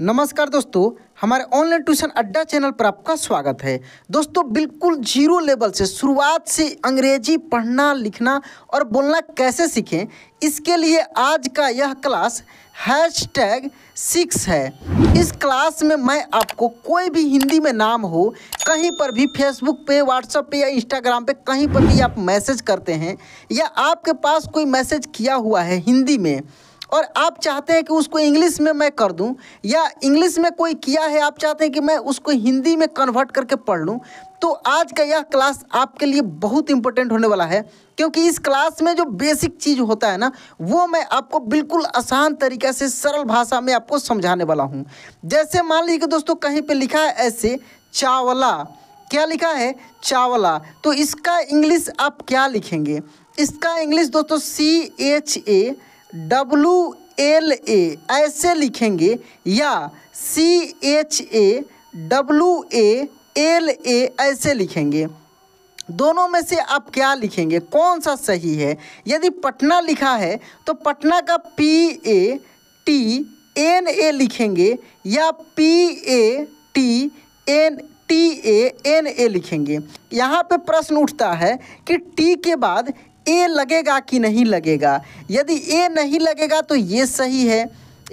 नमस्कार दोस्तों हमारे ऑनलाइन ट्यूशन अड्डा चैनल पर आपका स्वागत है दोस्तों बिल्कुल जीरो लेवल से शुरुआत से अंग्रेजी पढ़ना लिखना और बोलना कैसे सीखें इसके लिए आज का यह क्लास हैश टैग सिक्स है इस क्लास में मैं आपको कोई भी हिंदी में नाम हो कहीं पर भी फेसबुक पे व्हाट्सएप पे या इंस्टाग्राम पे कहीं पर भी आप मैसेज करते हैं या आपके पास कोई मैसेज किया हुआ है हिंदी में और आप चाहते हैं कि उसको इंग्लिश में मैं कर दूं या इंग्लिश में कोई किया है आप चाहते हैं कि मैं उसको हिंदी में कन्वर्ट करके पढ़ लूँ तो आज का यह क्लास आपके लिए बहुत इंपॉर्टेंट होने वाला है क्योंकि इस क्लास में जो बेसिक चीज़ होता है ना वो मैं आपको बिल्कुल आसान तरीके से सरल भाषा में आपको समझाने वाला हूँ जैसे मान लीजिए कि दोस्तों कहीं पर लिखा है ऐसे चावला क्या लिखा है चावला तो इसका इंग्लिश आप क्या लिखेंगे इसका इंग्लिश दोस्तों C H A W L A ऐसे लिखेंगे या C H A W A L A ऐसे लिखेंगे दोनों में से आप क्या लिखेंगे कौन सा सही है यदि पटना लिखा है तो पटना का P A T N A लिखेंगे या P A T N T A N A लिखेंगे यहाँ पे प्रश्न उठता है कि टी के बाद ए लगेगा कि नहीं लगेगा यदि ए नहीं लगेगा तो ये सही है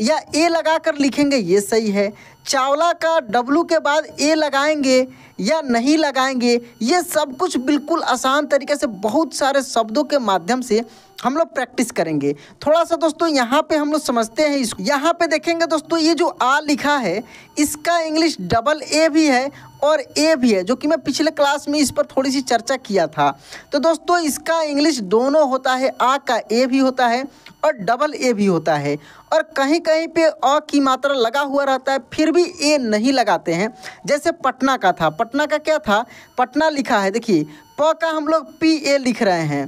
या ए लगा कर लिखेंगे ये सही है चावला का डब्लू के बाद ए लगाएंगे या नहीं लगाएंगे ये सब कुछ बिल्कुल आसान तरीके से बहुत सारे शब्दों के माध्यम से हम लोग प्रैक्टिस करेंगे थोड़ा सा दोस्तों यहाँ पे हम लोग समझते हैं इसको यहाँ पे देखेंगे दोस्तों ये जो आ लिखा है इसका इंग्लिश डबल ए भी है और ए भी है जो कि मैं पिछले क्लास में इस पर थोड़ी सी चर्चा किया था तो दोस्तों इसका इंग्लिश दोनों होता है आ का ए भी होता है और डबल ए भी होता है और कहीं कहीं पे अ की मात्रा लगा हुआ रहता है फिर भी ए नहीं लगाते हैं जैसे पटना का था पटना का क्या था पटना लिखा है देखिए प का हम लोग पी ए लिख रहे हैं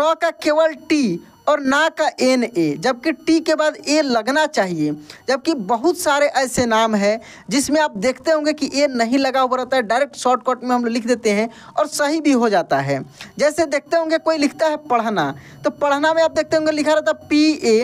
ट का केवल टी और ना का एन ए जबकि टी के बाद ए लगना चाहिए जबकि बहुत सारे ऐसे नाम है जिसमें आप देखते होंगे कि ए नहीं लगा हुआ रहता है डायरेक्ट शॉर्टकट में हम लिख देते हैं और सही भी हो जाता है जैसे देखते होंगे कोई लिखता है पढ़ना तो पढ़ना में आप देखते होंगे लिखा रहता है P A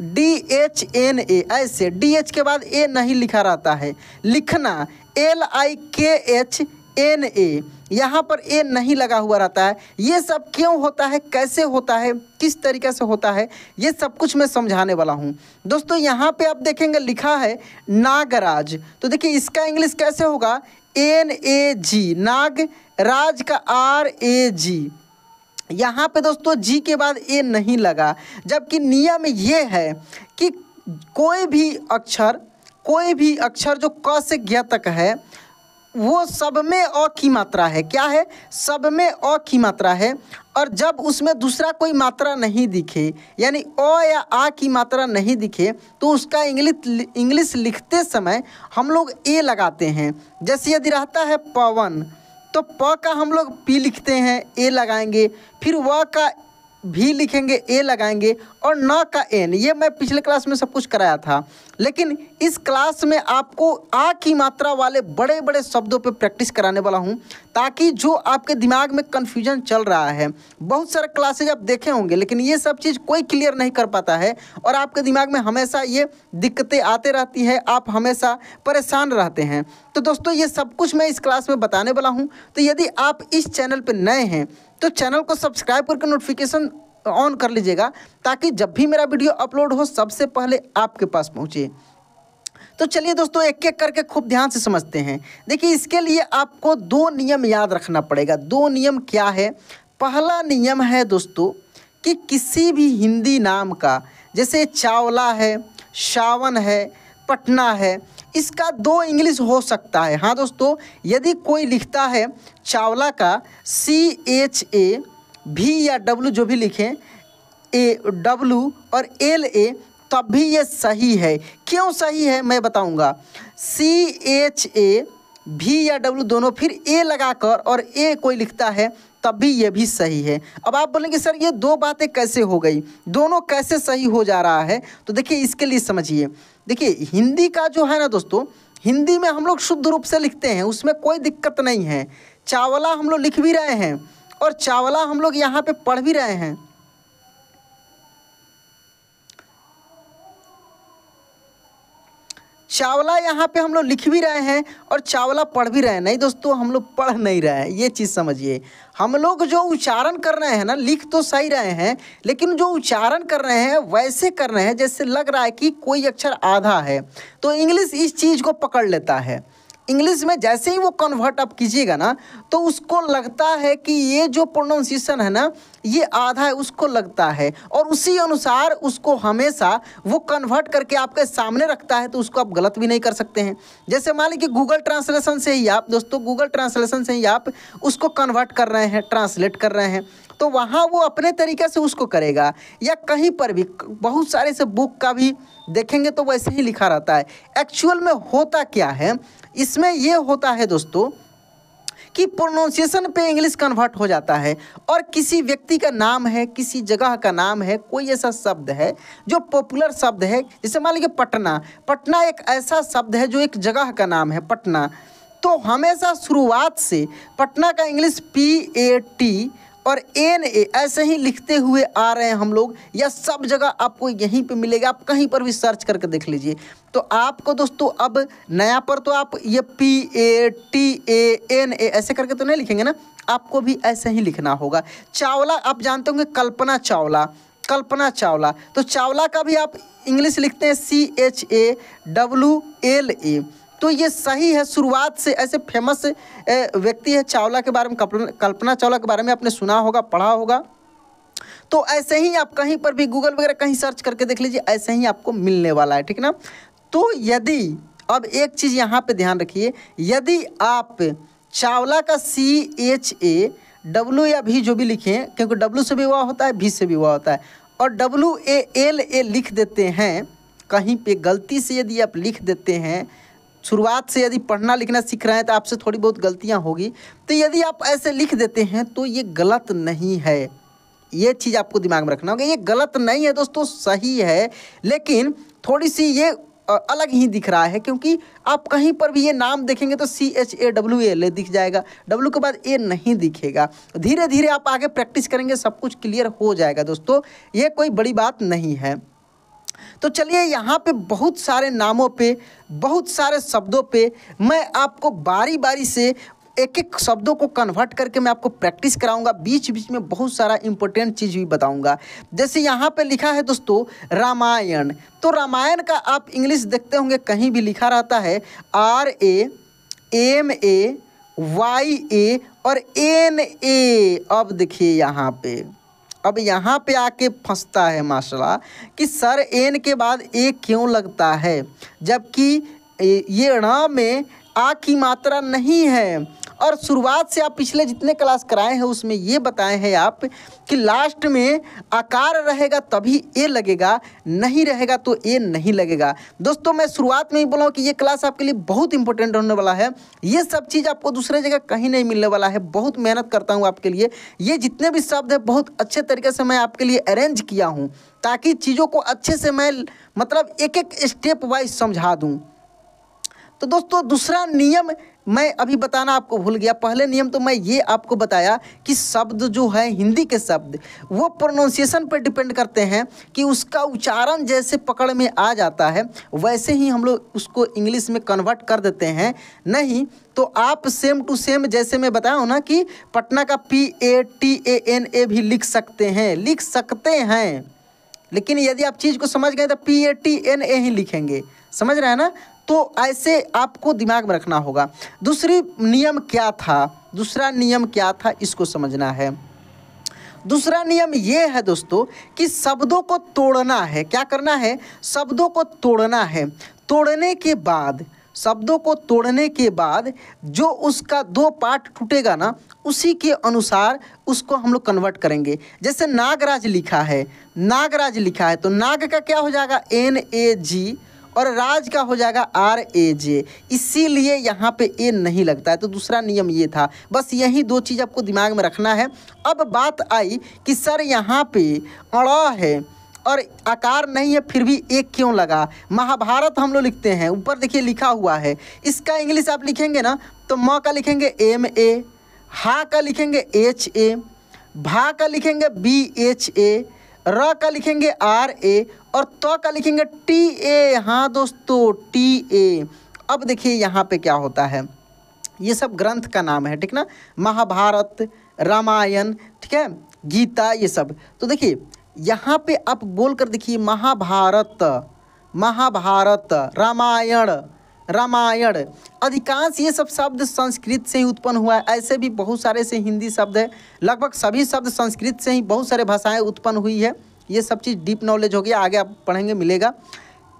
D H N A ऐसे डी एच के बाद ए नहीं लिखा रहता है लिखना एल आई के एच एन ए यहाँ पर ए नहीं लगा हुआ रहता है ये सब क्यों होता है कैसे होता है किस तरीके से होता है ये सब कुछ मैं समझाने वाला हूँ दोस्तों यहाँ पे आप देखेंगे लिखा है नागराज तो देखिए इसका इंग्लिश कैसे होगा एन ए जी नाग राज का आर ए जी यहाँ पे दोस्तों जी के बाद ए नहीं लगा जबकि नियम ये है कि कोई भी अक्षर कोई भी अक्षर जो क से ज्ञ तक है वो सब में अ की मात्रा है क्या है सब में अ की मात्रा है और जब उसमें दूसरा कोई मात्रा नहीं दिखे यानी अ या आ की मात्रा नहीं दिखे तो उसका इंग्लिश इंग्लिश लिखते समय हम लोग ए लगाते हैं जैसे यदि रहता है पवन तो प का हम लोग पी लिखते हैं ए लगाएंगे फिर व का भी लिखेंगे ए लगाएंगे और न का एन ये मैं पिछले क्लास में सब कुछ कराया था लेकिन इस क्लास में आपको आ की मात्रा वाले बड़े बड़े शब्दों पे प्रैक्टिस कराने वाला हूँ ताकि जो आपके दिमाग में कन्फ्यूजन चल रहा है बहुत सारे क्लासेज आप देखे होंगे लेकिन ये सब चीज़ कोई क्लियर नहीं कर पाता है और आपके दिमाग में हमेशा ये दिक्कतें आते रहती है आप हमेशा परेशान रहते हैं तो दोस्तों ये सब कुछ मैं इस क्लास में बताने वाला हूँ तो यदि आप इस चैनल पर नए हैं तो चैनल को सब्सक्राइब करके नोटिफिकेशन ऑन कर लीजिएगा ताकि जब भी मेरा वीडियो अपलोड हो सबसे पहले आपके पास पहुँचे तो चलिए दोस्तों एक एक करके खूब ध्यान से समझते हैं देखिए इसके लिए आपको दो नियम याद रखना पड़ेगा दो नियम क्या है पहला नियम है दोस्तों कि किसी भी हिंदी नाम का जैसे चावला है शावन है पटना है इसका दो इंग्लिश हो सकता है हाँ दोस्तों यदि कोई लिखता है चावला का सी एच ए भी या डब्लू जो भी लिखें ए डब्लू और एल ए तब भी ये सही है क्यों सही है मैं बताऊंगा सी एच ए भी या डब्लू दोनों फिर ए लगाकर और ए कोई लिखता है तब भी ये भी सही है अब आप बोलेंगे सर ये दो बातें कैसे हो गई दोनों कैसे सही हो जा रहा है तो देखिए इसके लिए समझिए देखिए हिंदी का जो है ना दोस्तों हिंदी में हम लोग शुद्ध रूप से लिखते हैं उसमें कोई दिक्कत नहीं है चावला हम लोग लिख भी रहे हैं और चावला हम लोग यहाँ पे पढ़ भी रहे हैं चावला यहाँ पे हम लोग लिख भी रहे हैं और चावला पढ़ भी रहे हैं नहीं दोस्तों हम लोग पढ़ नहीं रहे हैं ये चीज़ समझिए हम लोग जो उच्चारण कर रहे हैं ना लिख तो सही रहे हैं लेकिन जो उच्चारण कर रहे हैं वैसे कर रहे हैं जैसे लग रहा है कि कोई अक्षर आधा है तो इंग्लिश इस चीज़ को पकड़ लेता है इंग्लिश में जैसे ही वो कन्वर्ट आप कीजिएगा ना तो उसको लगता है कि ये जो प्रोनाउंसिएशन है ना ये आधा है उसको लगता है और उसी अनुसार उसको हमेशा वो कन्वर्ट करके आपके सामने रखता है तो उसको आप गलत भी नहीं कर सकते हैं जैसे मान लीजिए गूगल ट्रांसलेशन से ही आप दोस्तों गूगल ट्रांसलेशन से ही आप उसको कन्वर्ट कर रहे हैं ट्रांसलेट कर रहे हैं तो वहाँ वो अपने तरीके से उसको करेगा या कहीं पर भी बहुत सारे से बुक का भी देखेंगे तो वैसे ही लिखा रहता है एक्चुअल में होता क्या है इसमें ये होता है दोस्तों कि प्रोनाउंसिएशन पे इंग्लिश कन्वर्ट हो जाता है और किसी व्यक्ति का नाम है किसी जगह का नाम है कोई ऐसा शब्द है जो पॉपुलर शब्द है जैसे मान लीजिए पटना पटना एक ऐसा शब्द है जो एक जगह का नाम है पटना तो हमेशा शुरुआत से पटना का इंग्लिश पी ए टी और एन ए ऐसे ही लिखते हुए आ रहे हैं हम लोग या सब जगह आपको यहीं पे मिलेगा आप कहीं पर भी सर्च करके देख लीजिए तो आपको दोस्तों अब नया पर तो आप ये P A T A N A ऐसे करके तो नहीं लिखेंगे ना आपको भी ऐसे ही लिखना होगा चावला आप जानते होंगे कल्पना चावला कल्पना चावला तो चावला का भी आप इंग्लिश लिखते हैं C H A W L A तो ये सही है शुरुआत से ऐसे फेमस व्यक्ति है चावला के बारे में कल्पना चावला के बारे में आपने सुना होगा पढ़ा होगा तो ऐसे ही आप कहीं पर भी गूगल वगैरह कहीं सर्च करके देख लीजिए ऐसे ही आपको मिलने वाला है ठीक ना तो यदि अब एक चीज़ यहाँ पे ध्यान रखिए यदि आप चावला का सी एच ए डब्लू या भी जो भी लिखें क्योंकि डब्लू से भी हुआ होता है भी से भी हुआ होता है और डब्लू ए एल ए लिख देते हैं कहीं पे गलती से यदि आप लिख देते हैं शुरुआत से यदि पढ़ना लिखना सीख रहे हैं तो आपसे थोड़ी बहुत गलतियाँ होगी तो यदि आप ऐसे लिख देते हैं तो ये गलत नहीं है ये चीज़ आपको दिमाग में रखना होगा ये गलत नहीं है दोस्तों सही है लेकिन थोड़ी सी ये अलग ही दिख रहा है क्योंकि आप कहीं पर भी ये नाम देखेंगे तो सी एच ए डब्ल्यू ए ले दिख जाएगा डब्ल्यू के बाद ए नहीं दिखेगा धीरे धीरे आप आगे प्रैक्टिस करेंगे सब कुछ क्लियर हो जाएगा दोस्तों ये कोई बड़ी बात नहीं है तो चलिए यहाँ पे बहुत सारे नामों पे बहुत सारे शब्दों पे मैं आपको बारी बारी से एक एक शब्दों को कन्वर्ट करके मैं आपको प्रैक्टिस कराऊंगा बीच बीच में बहुत सारा इंपॉर्टेंट चीज़ भी बताऊंगा जैसे यहाँ पे लिखा है दोस्तों रामायण तो रामायण का आप इंग्लिश देखते होंगे कहीं भी लिखा रहता है R A M A Y A और एन ए अब देखिए यहाँ पे अब यहाँ पे आके फंसता है मसला कि सर एन के बाद ए क्यों लगता है जबकि ये ण में आ की मात्रा नहीं है और शुरुआत से आप पिछले जितने क्लास कराए हैं उसमें ये बताए हैं आप कि लास्ट में आकार रहेगा तभी ए लगेगा नहीं रहेगा तो ए नहीं लगेगा दोस्तों मैं शुरुआत में ही बोला हूँ कि ये क्लास आपके लिए बहुत इंपॉर्टेंट होने वाला है ये सब चीज़ आपको दूसरे जगह कहीं नहीं मिलने वाला है बहुत मेहनत करता हूँ आपके लिए ये जितने भी शब्द हैं बहुत अच्छे तरीके से मैं आपके लिए अरेंज किया हूँ ताकि चीज़ों को अच्छे से मैं मतलब एक एक स्टेप वाइज समझा दूँ तो दोस्तों दूसरा नियम मैं अभी बताना आपको भूल गया पहले नियम तो मैं ये आपको बताया कि शब्द जो है हिंदी के शब्द वो प्रोनाउंसिएशन पर डिपेंड करते हैं कि उसका उच्चारण जैसे पकड़ में आ जाता है वैसे ही हम लोग उसको इंग्लिश में कन्वर्ट कर देते हैं नहीं तो आप सेम टू सेम जैसे मैं बताया हूँ ना कि पटना का P A T A N A भी लिख सकते हैं लिख सकते हैं लेकिन यदि आप चीज़ को समझ गए तो P A T N A ही लिखेंगे समझ रहे हैं ना तो ऐसे आपको दिमाग में रखना होगा दूसरी नियम क्या था दूसरा नियम क्या था इसको समझना है दूसरा नियम ये है दोस्तों कि शब्दों को तोड़ना है क्या करना है शब्दों को तोड़ना है तोड़ने के बाद शब्दों को तोड़ने के बाद जो उसका दो पार्ट टूटेगा ना उसी के अनुसार उसको हम लोग कन्वर्ट करेंगे जैसे नागराज लिखा है नागराज लिखा है तो नाग का क्या हो जाएगा एन ए जी और राज का हो जाएगा आर ए जे इसीलिए यहाँ पे ए नहीं लगता है तो दूसरा नियम ये था बस यही दो चीज़ आपको दिमाग में रखना है अब बात आई कि सर यहाँ पे अड़ा है और आकार नहीं है फिर भी एक क्यों लगा महाभारत हम लोग लिखते हैं ऊपर देखिए लिखा हुआ है इसका इंग्लिश आप लिखेंगे ना तो म का लिखेंगे एम ए हा का लिखेंगे एच ए भा का लिखेंगे बी एच ए र का लिखेंगे आर ए और तो का लिखेंगे टी ए हाँ दोस्तों टी ए अब देखिए यहाँ पे क्या होता है ये सब ग्रंथ का नाम है ठीक ना महाभारत रामायण ठीक है गीता ये सब तो देखिए यहाँ पे आप बोल कर देखिए महाभारत महाभारत रामायण रामायण अधिकांश ये सब शब्द संस्कृत से ही उत्पन्न हुआ है ऐसे भी बहुत सारे से हिंदी शब्द है लगभग सभी शब्द संस्कृत से ही बहुत सारे भाषाएं उत्पन्न हुई है ये सब चीज़ डीप नॉलेज हो गया आगे आप पढ़ेंगे मिलेगा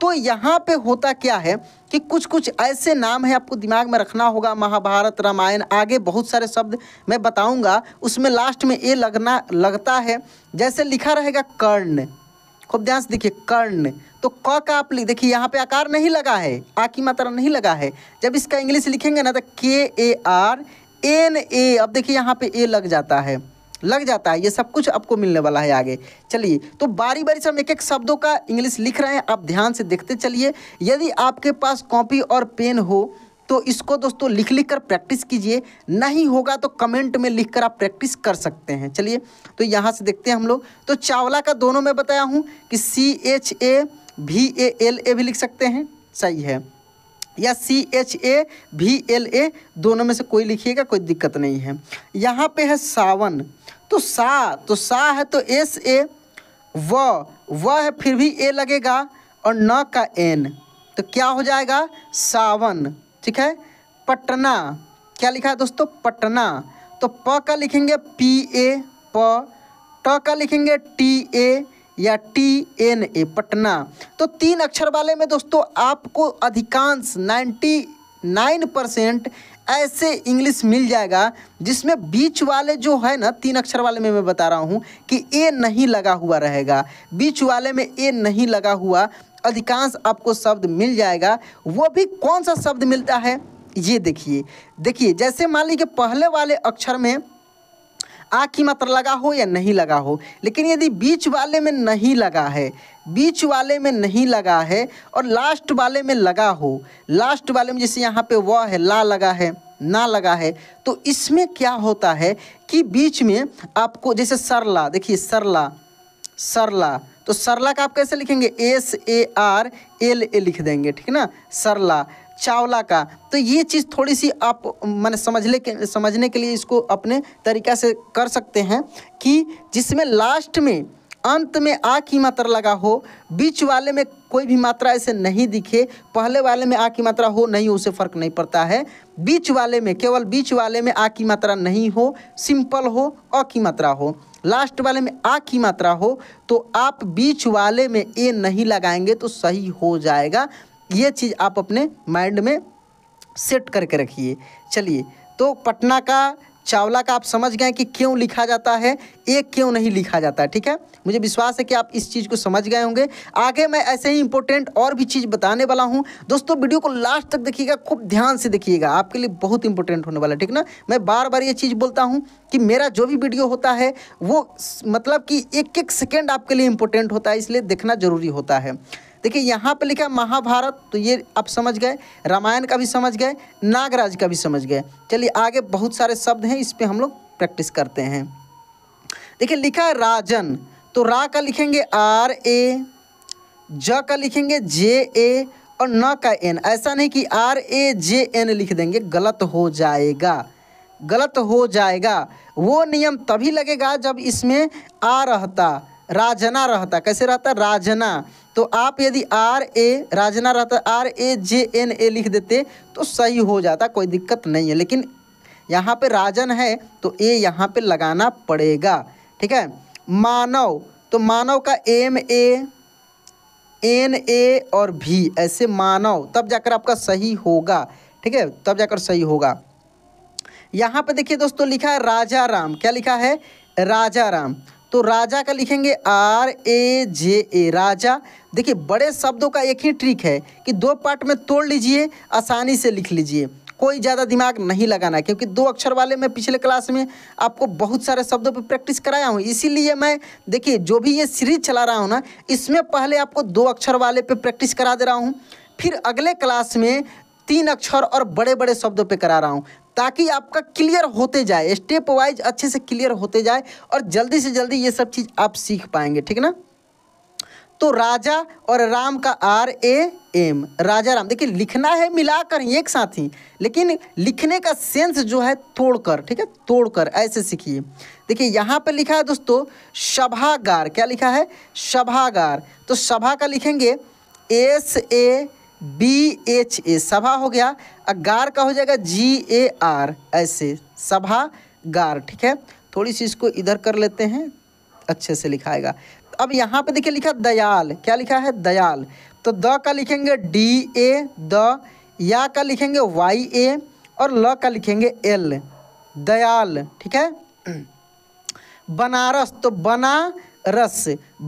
तो यहाँ पे होता क्या है कि कुछ कुछ ऐसे नाम है आपको दिमाग में रखना होगा महाभारत रामायण आगे बहुत सारे शब्द मैं बताऊँगा उसमें लास्ट में ये लगना लगता है जैसे लिखा रहेगा कर्ण खूब ध्यान से देखिए कर्ण तो क का आप लिख देखिए यहाँ पे आकार नहीं लगा है आ की मात्रा नहीं लगा है जब इसका इंग्लिश लिखेंगे ना तो के ए आर एन ए अब देखिए यहाँ पे ए लग जाता है लग जाता है ये सब कुछ आपको मिलने वाला है आगे चलिए तो बारी बारी से हम एक एक शब्दों का इंग्लिश लिख रहे हैं आप ध्यान से देखते चलिए यदि आपके पास कॉपी और पेन हो तो इसको दोस्तों लिख लिख कर प्रैक्टिस कीजिए नहीं होगा तो कमेंट में लिख कर आप प्रैक्टिस कर सकते हैं चलिए तो यहाँ से देखते हैं हम लोग तो चावला का दोनों में बताया हूँ कि सी एच ए भी ए एल ए भी लिख सकते हैं सही है या सी एच ए भी एल ए दोनों में से कोई लिखिएगा कोई दिक्कत नहीं है यहाँ पे है सावन तो सा तो सा है तो एस ए व व है फिर भी ए लगेगा और न का एन तो क्या हो जाएगा सावन ठीक है पटना क्या लिखा है दोस्तों पटना तो प का लिखेंगे पी ए प ट का लिखेंगे टी ए या टी एन ए पटना तो तीन अक्षर वाले में दोस्तों आपको अधिकांश नाइन्टी नाइन परसेंट ऐसे इंग्लिश मिल जाएगा जिसमें बीच वाले जो है ना तीन अक्षर वाले में मैं बता रहा हूँ कि ए नहीं लगा हुआ रहेगा बीच वाले में ए नहीं लगा हुआ अधिकांश आपको शब्द मिल जाएगा वो भी कौन सा शब्द मिलता है ये देखिए देखिए जैसे मान लीजिए पहले वाले अक्षर में आ की मात्रा लगा हो या नहीं लगा हो लेकिन यदि बीच वाले में नहीं लगा है बीच वाले में नहीं लगा है और लास्ट वाले में लगा हो लास्ट वाले में जैसे यहाँ पे व है ला लगा है ना लगा है तो इसमें क्या होता है कि बीच में आपको जैसे सरला देखिए सरला सरला तो सरला का आप कैसे लिखेंगे S A R L A लिख देंगे ठीक है ना सरला चावला का तो ये चीज़ थोड़ी सी आप मैंने समझ ले के समझने के लिए इसको अपने तरीका से कर सकते हैं कि जिसमें लास्ट में अंत में आ की मात्रा लगा हो बीच वाले में कोई भी मात्रा ऐसे नहीं दिखे पहले वाले में आ की मात्रा हो नहीं हो उसे फ़र्क नहीं पड़ता है बीच वाले में केवल बीच वाले में आ की मात्रा नहीं हो सिंपल हो अ की मात्रा हो लास्ट वाले में आ की मात्रा हो तो आप बीच वाले में ए नहीं लगाएंगे तो सही हो जाएगा ये चीज़ आप अपने माइंड में सेट करके रखिए चलिए तो पटना का चावला का आप समझ गए कि क्यों लिखा जाता है एक क्यों नहीं लिखा जाता है ठीक है मुझे विश्वास है कि आप इस चीज़ को समझ गए होंगे आगे मैं ऐसे ही इंपॉर्टेंट और भी चीज़ बताने वाला हूँ दोस्तों वीडियो को लास्ट तक देखिएगा खूब ध्यान से देखिएगा आपके लिए बहुत इंपॉर्टेंट होने वाला है ठीक ना मैं बार बार ये चीज़ बोलता हूँ कि मेरा जो भी वीडियो होता है वो मतलब कि एक एक सेकेंड आपके लिए इंपॉर्टेंट होता है इसलिए देखना ज़रूरी होता है देखिए यहाँ पे लिखा महाभारत तो ये आप समझ गए रामायण का भी समझ गए नागराज का भी समझ गए चलिए आगे बहुत सारे शब्द हैं इस पर हम लोग प्रैक्टिस करते हैं देखिए लिखा राजन तो रा का लिखेंगे आर ए ज का लिखेंगे जे ए और न का एन ऐसा नहीं कि आर ए जे एन लिख देंगे गलत हो जाएगा गलत हो जाएगा वो नियम तभी लगेगा जब इसमें आ रहता राजना रहता कैसे रहता राजना तो आप यदि आर ए राजना रहता are A J N A लिख देते तो सही हो जाता कोई दिक्कत नहीं है लेकिन यहाँ पे राजन है तो ए यहाँ पे लगाना पड़ेगा ठीक है मानव तो मानव का एम ए एन ए और भी ऐसे मानव तब जाकर आपका सही होगा ठीक है तब जाकर सही होगा यहाँ पे देखिए दोस्तों लिखा है राजा राम क्या लिखा है राजा राम तो राजा का लिखेंगे आर ए जे ए राजा देखिए बड़े शब्दों का एक ही ट्रिक है कि दो पार्ट में तोड़ लीजिए आसानी से लिख लीजिए कोई ज़्यादा दिमाग नहीं लगाना है क्योंकि दो अक्षर वाले मैं पिछले क्लास में आपको बहुत सारे शब्दों पर प्रैक्टिस कराया हूँ इसीलिए मैं देखिए जो भी ये सीरीज चला रहा हूँ ना इसमें पहले आपको दो अक्षर वाले पे प्रैक्टिस करा दे रहा हूँ फिर अगले क्लास में तीन अक्षर और बड़े बड़े शब्दों पे करा रहा हूँ ताकि आपका क्लियर होते जाए स्टेप वाइज अच्छे से क्लियर होते जाए और जल्दी से जल्दी ये सब चीज़ आप सीख पाएंगे ठीक ना तो राजा और राम का R A M Raja Ram देखिए लिखना है मिलाकर ही एक साथ ही लेकिन लिखने का सेंस जो है तोड़कर ठीक है तोड़कर ऐसे सीखिए देखिए यहाँ पर लिखा है दोस्तों सभागार क्या लिखा है सभागार तो सभा का लिखेंगे S A B H A सभा हो गया और गार का हो जाएगा जी ए आर ऐसे सभा गार ठीक है थोड़ी सी इसको इधर कर लेते हैं अच्छे से लिखाएगा अब यहाँ पे देखिए लिखा दयाल क्या लिखा है दयाल तो द का लिखेंगे डी ए द या का लिखेंगे वाई ए और ल का लिखेंगे एल दयाल ठीक है बनारस तो बना रस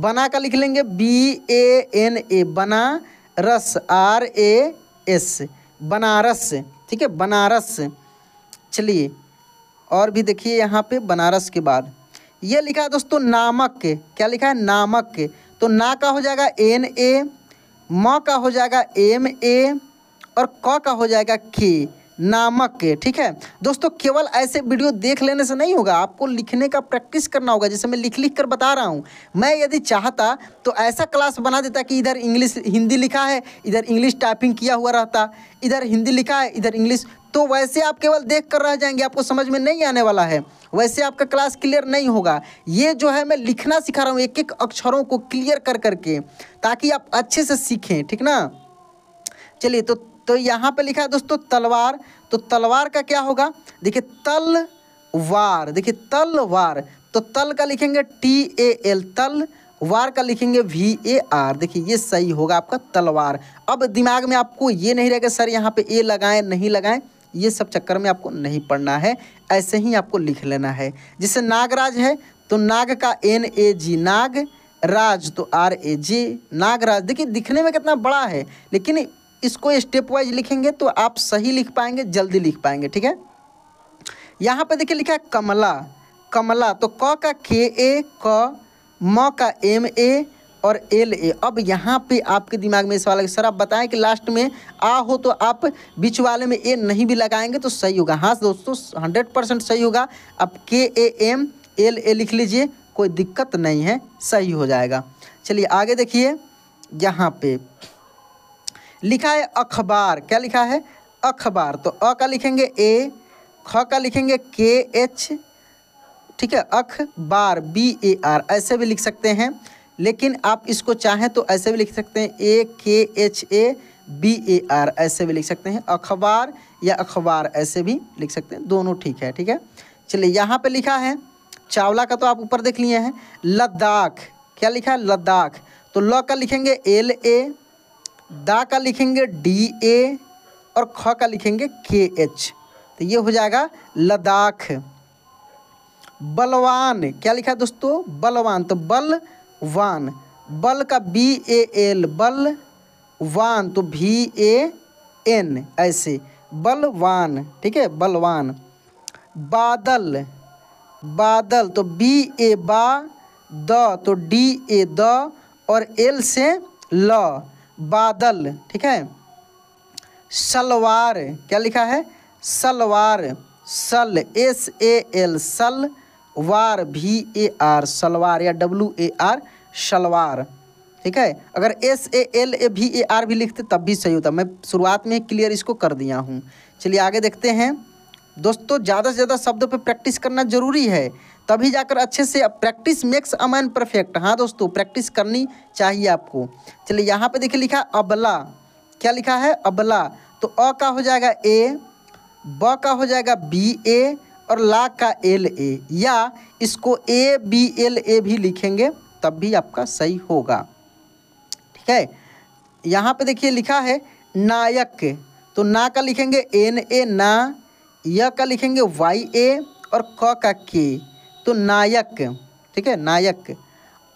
बना का लिख लेंगे बी ए एन ए बना रस आर ए एस बनारस ठीक है बनारस चलिए और भी देखिए यहाँ पे बनारस के बाद ये लिखा है दोस्तों नामक क्या लिखा है नामक तो ना का हो जाएगा एन ए म का हो जाएगा एम ए और क का हो जाएगा के नामक के ठीक है दोस्तों केवल ऐसे वीडियो देख लेने से नहीं होगा आपको लिखने का प्रैक्टिस करना होगा जैसे मैं लिख लिख कर बता रहा हूँ मैं यदि चाहता तो ऐसा क्लास बना देता कि इधर इंग्लिश हिंदी लिखा है इधर इंग्लिश टाइपिंग किया हुआ रहता इधर हिंदी लिखा है इधर इंग्लिश तो वैसे आप केवल देख कर रह जाएंगे आपको समझ में नहीं आने वाला है वैसे आपका क्लास क्लियर नहीं होगा ये जो है मैं लिखना सिखा रहा हूँ एक एक अक्षरों को क्लियर कर करके ताकि आप अच्छे से सीखें ठीक ना चलिए तो तो यहाँ पे लिखा है दोस्तों तलवार तो तलवार का क्या होगा देखिए तल वार देखिए वार तो तल का लिखेंगे टी ए एल तल वार का लिखेंगे वी ए आर देखिए ये सही होगा आपका तलवार अब दिमाग में आपको ये नहीं रहेगा सर यहाँ पे ए लगाएं नहीं लगाएं ये सब चक्कर में आपको नहीं पढ़ना है ऐसे ही आपको लिख लेना है जैसे नागराज है तो नाग का एन ए जी नाग राज तो आर ए जी नागराज देखिए दिखने में कितना बड़ा है लेकिन इसको स्टेप वाइज लिखेंगे तो आप सही लिख पाएंगे जल्दी लिख पाएंगे ठीक है यहाँ पे देखिए लिखा है कमला कमला तो क का के ए क म का एम ए और एल ए अब यहाँ पे आपके दिमाग में इस वाला सर आप बताएं कि लास्ट में आ हो तो आप बीच वाले में ए नहीं भी लगाएंगे तो सही होगा हाँ दोस्तों हंड्रेड परसेंट सही होगा आप के ए एम एल ए लिख लीजिए कोई दिक्कत नहीं है सही हो जाएगा चलिए आगे देखिए यहाँ पे लिखा है अखबार क्या लिखा है अखबार तो अ का लिखेंगे ए ख का लिखेंगे के एच ठीक है अखबार बी ए आर ऐसे भी लिख सकते हैं लेकिन आप इसको चाहें तो ऐसे भी लिख सकते हैं A K H A B A R ऐसे भी लिख सकते हैं अखबार या अखबार ऐसे भी लिख सकते हैं दोनों ठीक है ठीक है चलिए यहाँ पे लिखा है चावला का तो आप ऊपर देख लिए हैं लद्दाख क्या लिखा है लद्दाख तो ल का लिखेंगे एल ए दा का लिखेंगे डी ए और ख का लिखेंगे के एच तो ये हो जाएगा लद्दाख बलवान क्या लिखा है दोस्तों बलवान तो बलवान बल का बी ए एल बल वान तो भी ए एन ऐसे बलवान ठीक है बलवान बादल बादल तो बी ए बा द तो डी ए द और एल से ल बादल ठीक है सलवार क्या लिखा है सलवार सल एस ए एल सल वार भी ए आर सलवार या डब्ल्यू ए आर सलवार ठीक है अगर एस ए एल ए भी ए आर भी लिखते तब भी सही होता मैं शुरुआत में क्लियर इसको कर दिया हूँ चलिए आगे देखते हैं दोस्तों ज़्यादा से ज़्यादा शब्दों पे प्रैक्टिस करना ज़रूरी है तभी जाकर अच्छे से practice makes a man perfect हाँ दोस्तों प्रैक्टिस करनी चाहिए आपको चलिए यहाँ पे देखिए लिखा अबला क्या लिखा है अबला तो अ का हो जाएगा ए ब का हो जाएगा बी ए और ला का एल ए या इसको ए बी एल ए भी लिखेंगे तब भी आपका सही होगा ठीक है यहाँ पे देखिए लिखा है नायक तो ना का लिखेंगे एन ए ना य का लिखेंगे वाई ए और क का के तो नायक ठीक है नायक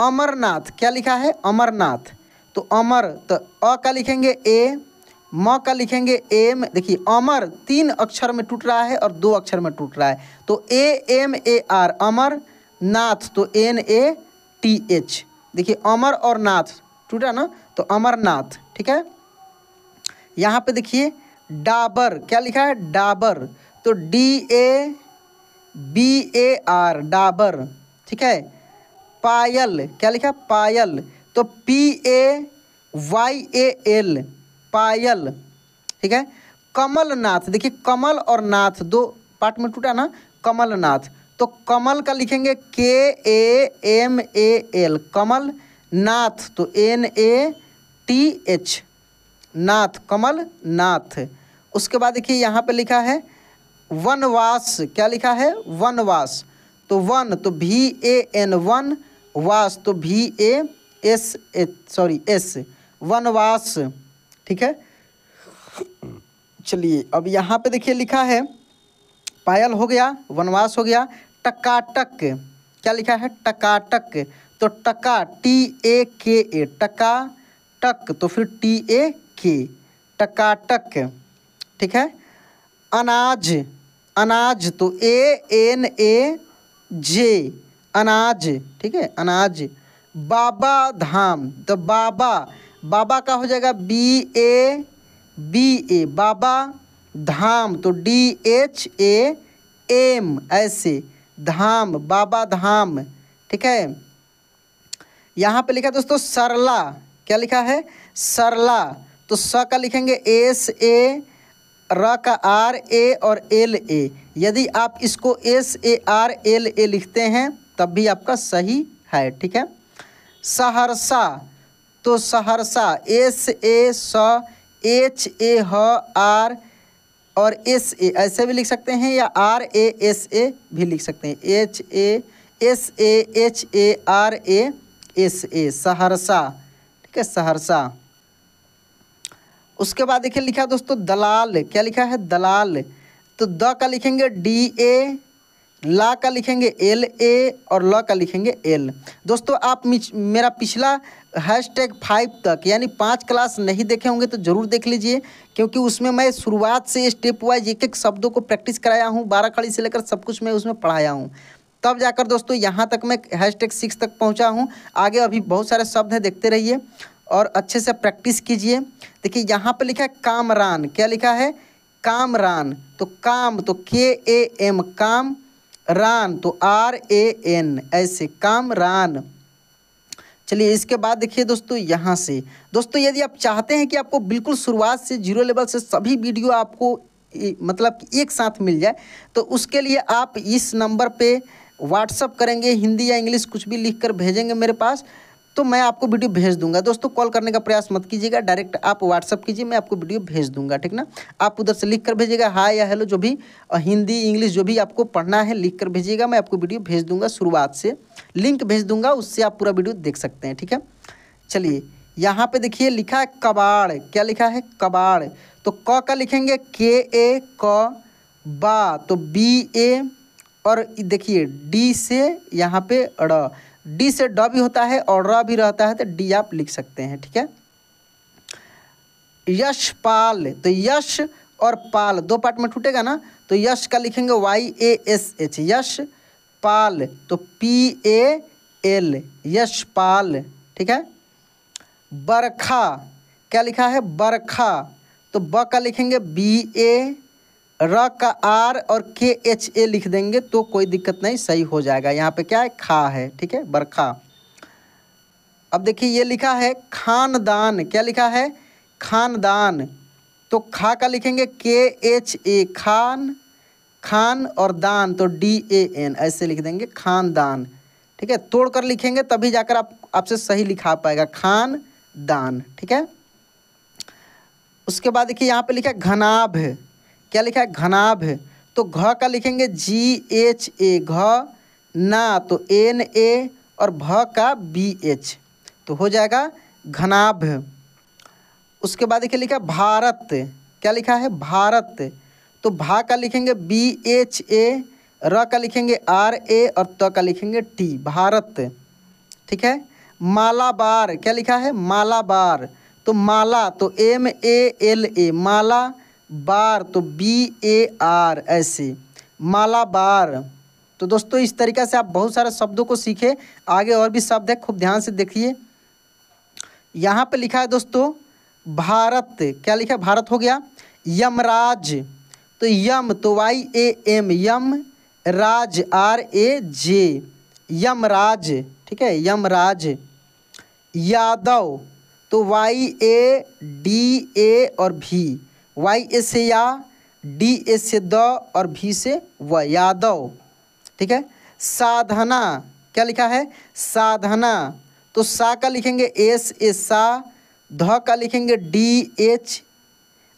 अमरनाथ क्या लिखा है अमरनाथ तो अमर तो अ का लिखेंगे ए म का लिखेंगे एम देखिए अमर तीन अक्षर में टूट रहा है और दो अक्षर में टूट रहा है तो ए एम ए आर अमर नाथ तो एन ए टी एच देखिए अमर और नाथ टूटा ना तो अमरनाथ ठीक है यहाँ पे देखिए डाबर क्या लिखा है डाबर तो D A B A R Dabur ठीक है पायल क्या लिखा पायल तो P A Y A L Payal ठीक है कमलनाथ देखिए कमल और नाथ दो पार्ट में टूटा ना कमलनाथ तो कमल का लिखेंगे के ए M A L Kamal Nath तो N A T H Nath Kamal Nath उसके बाद देखिए यहाँ पे लिखा है वनवास क्या लिखा है वनवास तो वन तो भी ए एन वन वास तो भी ए एस सॉरी एस वनवास ठीक है चलिए अब यहाँ पे देखिए लिखा है पायल हो गया वनवास हो गया टकाटक क्या लिखा है टकाटक तो टका टी ए के ए टका टक तो फिर टी ए के टकाटक ठीक है अनाज अनाज तो ए एन ए जे अनाज ठीक है अनाज बाबा धाम तो बाबा बाबा का हो जाएगा बी ए बी ए बाबा धाम तो डी एच ए एम ऐसे धाम बाबा धाम ठीक है यहाँ पे लिखा दोस्तों सरला क्या लिखा है सरला तो स का लिखेंगे एस ए र का आर ए और एल ए यदि आप इसको S A R L A लिखते हैं तब भी आपका सही है ठीक है सहरसा तो सहरसा एस ए स एच ए ह आर और एस ए ऐसे भी लिख सकते हैं या आर ए एस ए भी लिख सकते हैं H A S A H A R A S A Saharsa ठीक है सहरसा उसके बाद देखिए लिखा दोस्तों दलाल क्या लिखा है दलाल तो द का लिखेंगे डी ए ला का लिखेंगे एल ए और ल का लिखेंगे एल दोस्तों आप मेरा पिछला टैग फाइव तक यानी पांच क्लास नहीं देखे होंगे तो ज़रूर देख लीजिए क्योंकि उसमें मैं शुरुआत से स्टेप वाइज एक एक शब्दों को प्रैक्टिस कराया हूँ बारह खड़ी से लेकर सब कुछ मैं उसमें पढ़ाया हूँ तब जाकर दोस्तों यहाँ तक मैं हैशटैग सिक्स तक पहुँचा हूँ आगे अभी बहुत सारे शब्द हैं देखते रहिए और अच्छे से प्रैक्टिस कीजिए देखिए यहाँ पर लिखा है कामरान क्या लिखा है कामरान तो काम तो के ए एम काम रान तो आर ए एन ऐसे कामरान चलिए इसके बाद देखिए दोस्तों यहाँ से दोस्तों यदि आप चाहते हैं कि आपको बिल्कुल शुरुआत से जीरो लेवल से सभी वीडियो आपको मतलब एक साथ मिल जाए तो उसके लिए आप इस नंबर पे व्हाट्सअप करेंगे हिंदी या इंग्लिश कुछ भी लिख कर भेजेंगे मेरे पास तो मैं आपको वीडियो भेज दूंगा दोस्तों कॉल करने का प्रयास मत कीजिएगा डायरेक्ट आप व्हाट्सअप कीजिए मैं आपको वीडियो भेज दूंगा ठीक ना आप उधर से लिख कर भेजिएगा हाय या हेलो जो भी हिंदी इंग्लिश जो भी आपको पढ़ना है लिख कर भेजिएगा मैं आपको वीडियो भेज दूंगा शुरुआत से लिंक भेज दूंगा उससे आप पूरा वीडियो देख सकते हैं ठीक है चलिए यहाँ पर देखिए लिखा है कबाड़ क्या लिखा है कबाड़ तो क का लिखेंगे के ए क बा तो बी ए और देखिए डी से यहाँ पे अड़ डी से ड भी होता है और र भी रहता है तो डी आप लिख सकते हैं ठीक है यश पाल तो यश और पाल दो पार्ट में टूटेगा ना तो यश का लिखेंगे Y A S H Yash Pal तो पी ए एल यश पाल ठीक है बरखा क्या लिखा है बरखा तो ब का लिखेंगे बी ए र का आर और के एच ए लिख देंगे तो कोई दिक्कत नहीं सही हो जाएगा यहाँ पे क्या है खा है ठीक है बरखा अब देखिए ये लिखा है खानदान क्या लिखा है खानदान तो खा का लिखेंगे के एच ए खान खान और दान तो डी ए एन ऐसे लिख देंगे खानदान ठीक है तोड़ कर लिखेंगे तभी जाकर आप आपसे सही लिखा पाएगा खान दान ठीक है उसके बाद देखिए यहाँ पे लिखा है घनाभ क्या लिखा है घनाभ तो घ का लिखेंगे जी एच ए घ ना तो एन ए और भ का बी एच तो हो जाएगा घनाभ उसके बाद देखिए लिखा भारत क्या लिखा है भारत तो भा का लिखेंगे बी एच ए र का लिखेंगे आर ए और त तो का लिखेंगे टी भारत ठीक है मालाबार क्या लिखा है मालाबार तो माला तो एम ए एल ए माला बार तो बी ए आर ऐसे मालाबार तो दोस्तों इस तरीक़ा से आप बहुत सारे शब्दों को सीखे आगे और भी शब्द है खूब ध्यान से देखिए यहाँ पे लिखा है दोस्तों भारत क्या लिखा है भारत हो गया यमराज तो यम तो Y A M Yam Raj R A J Yamraj ठीक है यमराज यादव तो वाई ए डी ए और भी वाई ए से या डी ए से द और भी से व यादव ठीक है साधना क्या लिखा है साधना तो सा का लिखेंगे एस ए सा ध का लिखेंगे डी एच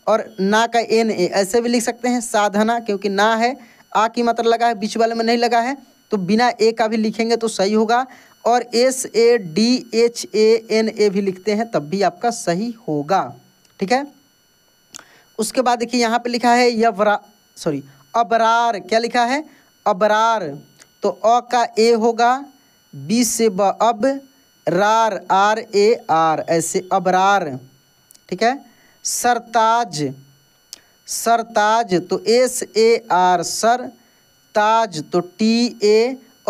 और ना का एन ए ऐसे भी लिख सकते हैं साधना क्योंकि ना है आ की मात्रा लगा है बीच वाले में नहीं लगा है तो बिना ए का भी लिखेंगे तो सही होगा और S A D H A N A भी लिखते हैं तब भी आपका सही होगा ठीक है उसके बाद देखिए यहाँ पे लिखा है यवरा सॉरी अबरार क्या लिखा है अबरार तो अ का ए होगा बी से ब अब रार आर ए आर ऐसे अबरार ठीक है सरताज सरताज तो एस ए आर सर ताज तो टी ए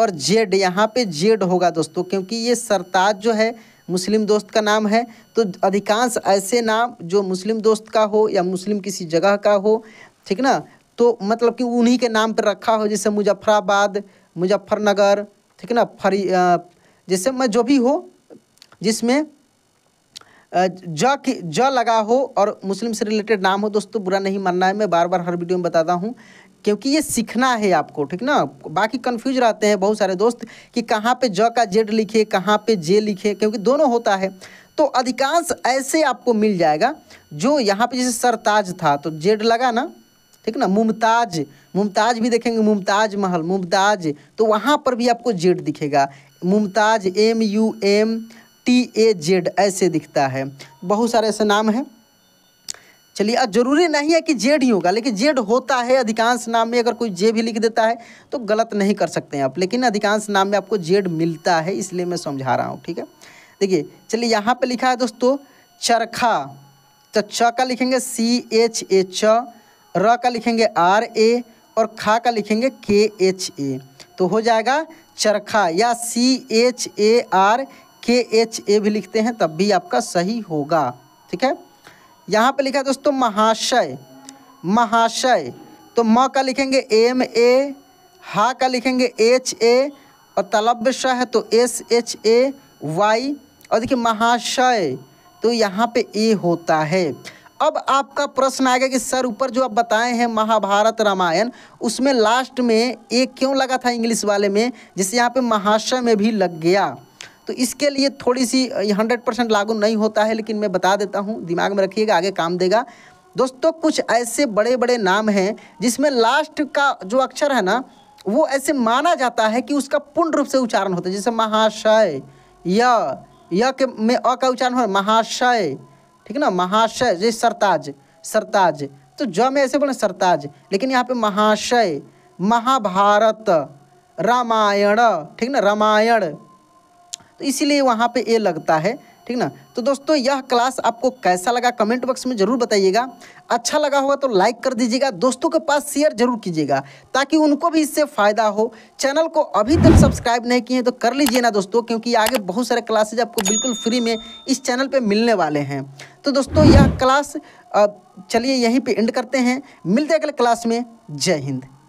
और जेड यहाँ पे जेड होगा दोस्तों क्योंकि ये सरताज जो है मुस्लिम दोस्त का नाम है तो अधिकांश ऐसे नाम जो मुस्लिम दोस्त का हो या मुस्लिम किसी जगह का हो ठीक ना तो मतलब कि उन्हीं के नाम पर रखा हो जैसे मुजफ्फराबाद मुजफ्फरनगर ठीक ना फरी जैसे मैं जो भी हो जिसमें ज की ज लगा हो और मुस्लिम से रिलेटेड नाम हो दोस्तों बुरा नहीं मानना है मैं बार बार हर वीडियो में बताता हूँ क्योंकि ये सीखना है आपको ठीक ना बाकी कंफ्यूज रहते हैं बहुत सारे दोस्त कि कहाँ पे ज का जेड लिखे कहाँ पे जे लिखे क्योंकि दोनों होता है तो अधिकांश ऐसे आपको मिल जाएगा जो यहाँ पे जैसे सरताज था तो जेड लगा ना ठीक ना मुमताज मुमताज भी देखेंगे मुमताज महल मुमताज तो वहाँ पर भी आपको जेड दिखेगा Mumtaz M U M T A Z ऐसे दिखता है बहुत सारे ऐसे नाम हैं चलिए अब जरूरी नहीं है कि जेड ही होगा लेकिन जेड होता है अधिकांश नाम में अगर कोई जे भी लिख देता है तो गलत नहीं कर सकते हैं आप लेकिन अधिकांश नाम में आपको जेड मिलता है इसलिए मैं समझा रहा हूँ ठीक है देखिए चलिए यहाँ पे लिखा है दोस्तों चरखा तो च का लिखेंगे सी एच ए च र का लिखेंगे आर ए और खा का लिखेंगे के एच ए तो हो जाएगा चरखा या C H A R K H A भी लिखते हैं तब भी आपका सही होगा ठीक है यहाँ पे लिखा है दोस्तों महाशय महाशय तो म का लिखेंगे एम ए हा का लिखेंगे एच ए और तलब्य स है तो एस एच ए वाई और देखिए महाशय तो यहाँ पे ए होता है अब आपका प्रश्न आएगा कि सर ऊपर जो आप बताए हैं महाभारत रामायण उसमें लास्ट में ए क्यों लगा था इंग्लिश वाले में जिसे यहाँ पे महाशय में भी लग गया तो इसके लिए थोड़ी सी हंड्रेड परसेंट लागू नहीं होता है लेकिन मैं बता देता हूँ दिमाग में रखिएगा आगे काम देगा दोस्तों कुछ ऐसे बड़े बड़े नाम हैं जिसमें लास्ट का जो अक्षर है ना वो ऐसे माना जाता है कि उसका पूर्ण रूप से उच्चारण होता है जैसे महाशय य के में अ का उच्चारण हो महाशय ठीक है ना महाशय जैसे सरताज सरताज तो ज में ऐसे बोले सरताज लेकिन यहाँ पे महाशय महाभारत रामायण ठीक ना रामायण तो इसीलिए वहाँ पे ए लगता है ठीक ना तो दोस्तों यह क्लास आपको कैसा लगा कमेंट बॉक्स में ज़रूर बताइएगा अच्छा लगा होगा तो लाइक कर दीजिएगा दोस्तों के पास शेयर जरूर कीजिएगा ताकि उनको भी इससे फ़ायदा हो चैनल को अभी तक सब्सक्राइब नहीं किए हैं तो कर लीजिए ना दोस्तों क्योंकि आगे बहुत सारे क्लासेज आपको बिल्कुल फ्री में इस चैनल पर मिलने वाले हैं तो दोस्तों यह क्लास चलिए यहीं पर एंड करते हैं मिलते अगले क्लास में जय हिंद